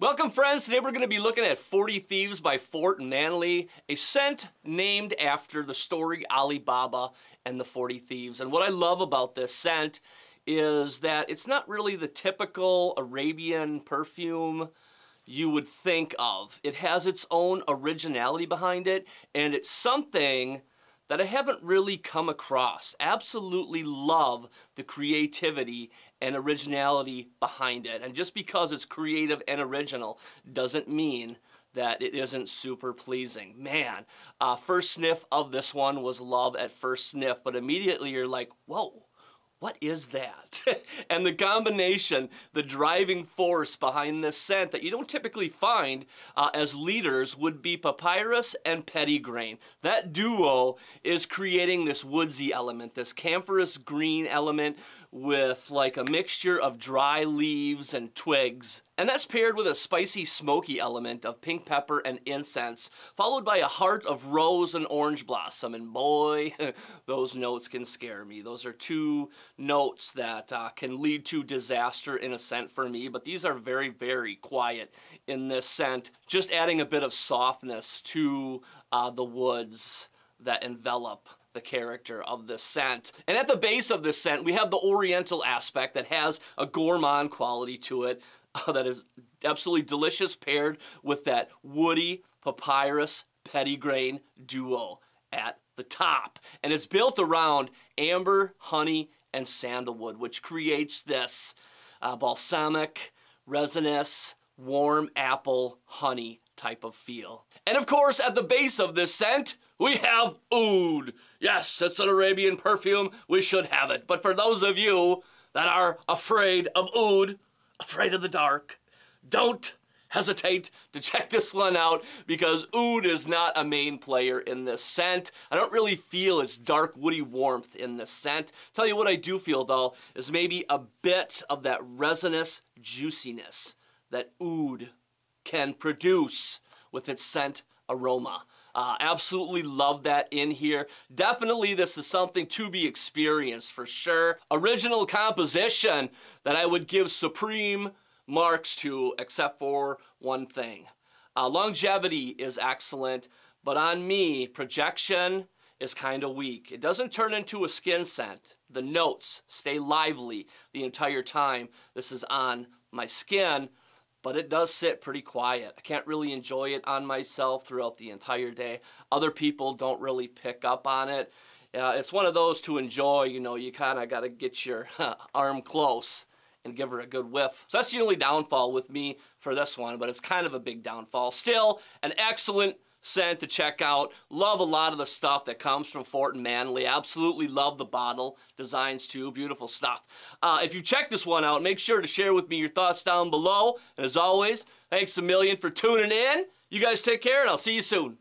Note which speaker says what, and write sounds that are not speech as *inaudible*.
Speaker 1: Welcome friends, today we're going to be looking at 40 Thieves by Fort Manley, a scent named after the story Alibaba and the 40 Thieves. And what I love about this scent is that it's not really the typical Arabian perfume you would think of. It has its own originality behind it, and it's something that I haven't really come across. Absolutely love the creativity and originality behind it. And just because it's creative and original doesn't mean that it isn't super pleasing. Man, uh, first sniff of this one was love at first sniff, but immediately you're like, whoa, what is that? *laughs* and the combination, the driving force behind this scent that you don't typically find uh, as leaders would be papyrus and pettigrain. That duo is creating this woodsy element, this camphorous green element with like a mixture of dry leaves and twigs. And that's paired with a spicy smoky element of pink pepper and incense, followed by a heart of rose and orange blossom. And boy, *laughs* those notes can scare me. Those are two notes that uh, can lead to disaster in a scent for me, but these are very, very quiet in this scent. Just adding a bit of softness to uh, the woods that envelop the character of the scent. And at the base of this scent, we have the oriental aspect that has a gourmand quality to it uh, *laughs* that is absolutely delicious paired with that woody papyrus pettigrain duo at the top. And it's built around amber, honey, and sandalwood, which creates this uh, balsamic, resinous, warm apple, honey type of feel. And of course, at the base of this scent, we have oud. Yes, it's an Arabian perfume. We should have it. But for those of you that are afraid of oud, afraid of the dark, don't hesitate to check this one out because oud is not a main player in this scent. I don't really feel its dark woody warmth in this scent. Tell you what I do feel though is maybe a bit of that resinous juiciness that oud can produce with its scent aroma. Uh, absolutely love that in here. Definitely this is something to be experienced for sure. Original composition that I would give supreme marks to except for one thing. Uh, longevity is excellent, but on me, projection is kind of weak. It doesn't turn into a skin scent. The notes stay lively the entire time this is on my skin, but it does sit pretty quiet. I can't really enjoy it on myself throughout the entire day. Other people don't really pick up on it. Uh, it's one of those to enjoy, you know, you kind of got to get your *laughs* arm close and give her a good whiff. So that's the only downfall with me for this one, but it's kind of a big downfall. Still, an excellent sent to check out. Love a lot of the stuff that comes from Fort and Manley. Absolutely love the bottle designs too. Beautiful stuff. Uh, if you check this one out, make sure to share with me your thoughts down below. And as always, thanks a million for tuning in. You guys take care, and I'll see you soon.